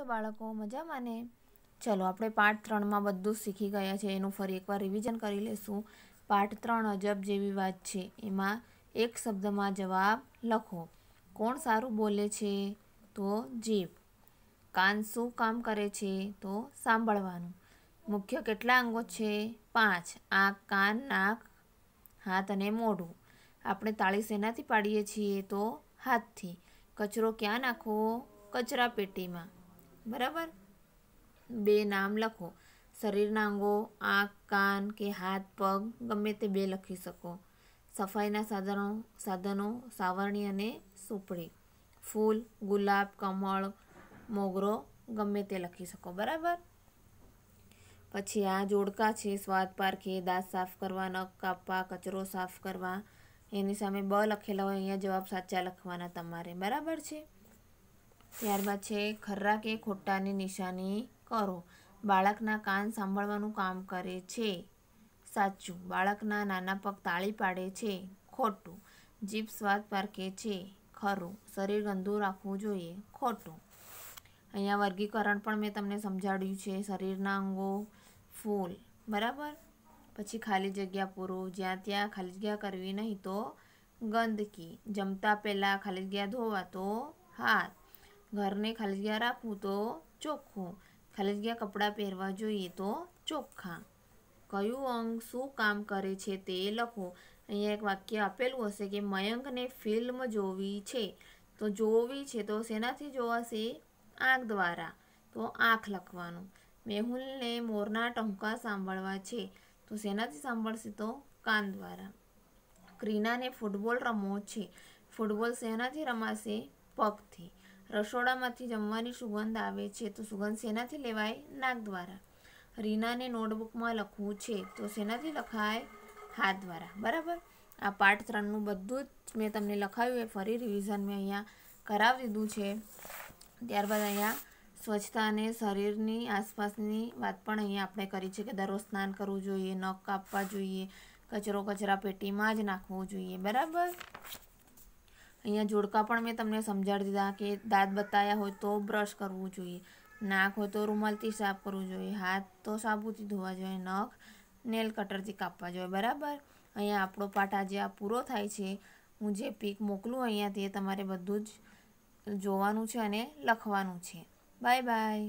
છો બાળકો મજામાં ને ચલો આપણે પાઠ ત્રણમાં બધું શીખી ગયા છે એનું ફરી એકવાર રિવિઝન કરી લેશું પાઠ ત્રણ અજબ જેવી વાત છે એમાં એક શબ્દમાં જવાબ લખો કોણ સારું બોલે છે તો જીભ કાન શું કામ કરે છે તો સાંભળવાનું મુખ્ય કેટલા અંગો છે પાંચ આંખ કાન નાક હાથ અને મોઢું આપણે તાળી શેનાથી પાડીએ છીએ તો હાથથી કચરો ક્યાં નાખવો કચરા પેટીમાં બરાબર બે નામ લખો શરીરના અંગો આંખ કાન કે હાથ પગ ગમે તે બે લખી શકો સફાઈના સાધનો સાધનો સાવરણી અને સુપડી ફૂલ ગુલાબ કમળ મોગરો ગમે તે લખી શકો બરાબર પછી આ જોડકા છે સ્વાદ પારખે દાંત સાફ કરવા નખ કાપવા કચરો સાફ કરવા એની સામે બ લખેલા હોય અહીંયા જવાબ સાચા લખવાના તમારે બરાબર છે ત્યારબાદ છે ખરા કે ખોટાની નિશાની કરો બાળકના કાન સાંભળવાનું કામ કરે છે સાચું બાળકના નાના પગ તાળી પાડે છે ખોટું જીભ સ્વાદ પારખે છે ખરું શરીર ગંદુ રાખવું જોઈએ ખોટું અહીંયા વર્ગીકરણ પણ મેં તમને સમજાડ્યું છે શરીરના અંગો ફૂલ બરાબર પછી ખાલી જગ્યા પૂરું જ્યાં ત્યાં ખાલી જગ્યા કરવી નહીં તો ગંદકી જમતા પહેલાં ખાલી જગ્યા ધોવા તો હાથ ઘરને ખલજિયા રાખવું તો ચોખ્ખું ખલજિયા કપડાં પહેરવા જોઈએ તો ચોખ્ખા કયું અંગ શું કામ કરે છે તે લખો અહીંયા એક વાક્ય આપેલું હશે કે મયંકને ફિલ્મ જોવી છે તો જોવી છે તો શેનાથી જોવાશે આંખ દ્વારા તો આંખ લખવાનું મેહુલને મોરના ટંકા સાંભળવા છે તો શેનાથી સાંભળશે તો કાન દ્વારા ક્રીનાને ફૂટબોલ રમવો છે ફૂટબોલ શેનાથી રમાશે પગથી રસોડામાંથી જમવાની સુગંધ આવે છે તો સુગંધ શેનાથી લેવાય નાક દ્વારા રીનાને નોટબુકમાં લખવું છે તો શેનાથી લખાય હાથ દ્વારા બરાબર આ પાઠ ત્રણનું બધું જ મેં તમને લખાવ્યું એ ફરી રિવિઝન મેં અહીંયા કરાવી દીધું છે ત્યારબાદ અહીંયા સ્વચ્છતા અને શરીરની આસપાસની વાત પણ અહીંયા આપણે કરી છે કે દરરોજ સ્નાન કરવું જોઈએ નખ કાપવા જોઈએ કચરો કચરા પેટીમાં જ નાખવો જોઈએ બરાબર અહીંયા જોડકા પણ મેં તમને સમજાવી દીધા કે દાંત બતાવ્યા હોય તો બ્રશ કરવું જોઈએ નાક હોય તો રૂમાલથી સાફ કરવું જોઈએ હાથ તો સાબુથી ધોવા જોઈએ નખ નેલ કટરથી કાપવા જોઈએ બરાબર અહીંયા આપણો પાઠ આજે આ પૂરો થાય છે હું જે પીક મોકલું અહીંયા તે તમારે બધું જ જોવાનું છે અને લખવાનું છે બાય બાય